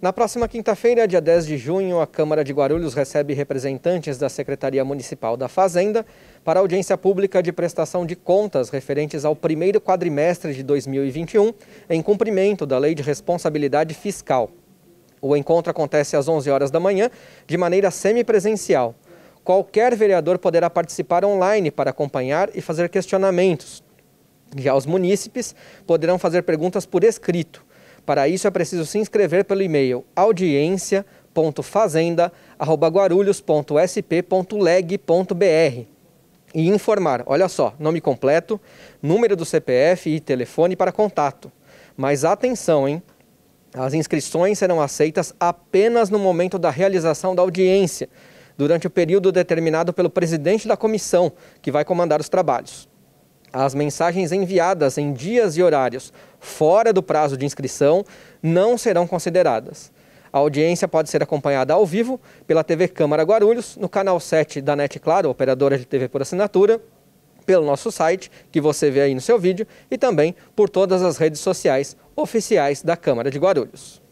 Na próxima quinta-feira, dia 10 de junho, a Câmara de Guarulhos recebe representantes da Secretaria Municipal da Fazenda para audiência pública de prestação de contas referentes ao primeiro quadrimestre de 2021, em cumprimento da Lei de Responsabilidade Fiscal. O encontro acontece às 11 horas da manhã, de maneira semipresencial. Qualquer vereador poderá participar online para acompanhar e fazer questionamentos. Já os munícipes poderão fazer perguntas por escrito. Para isso é preciso se inscrever pelo e-mail audiência.fazenda@guarulhos.sp.leg.br e informar, olha só, nome completo, número do CPF e telefone para contato. Mas atenção, hein? As inscrições serão aceitas apenas no momento da realização da audiência, durante o período determinado pelo presidente da comissão, que vai comandar os trabalhos. As mensagens enviadas em dias e horários fora do prazo de inscrição não serão consideradas. A audiência pode ser acompanhada ao vivo pela TV Câmara Guarulhos, no canal 7 da NET Claro, operadora de TV por assinatura, pelo nosso site, que você vê aí no seu vídeo, e também por todas as redes sociais oficiais da Câmara de Guarulhos.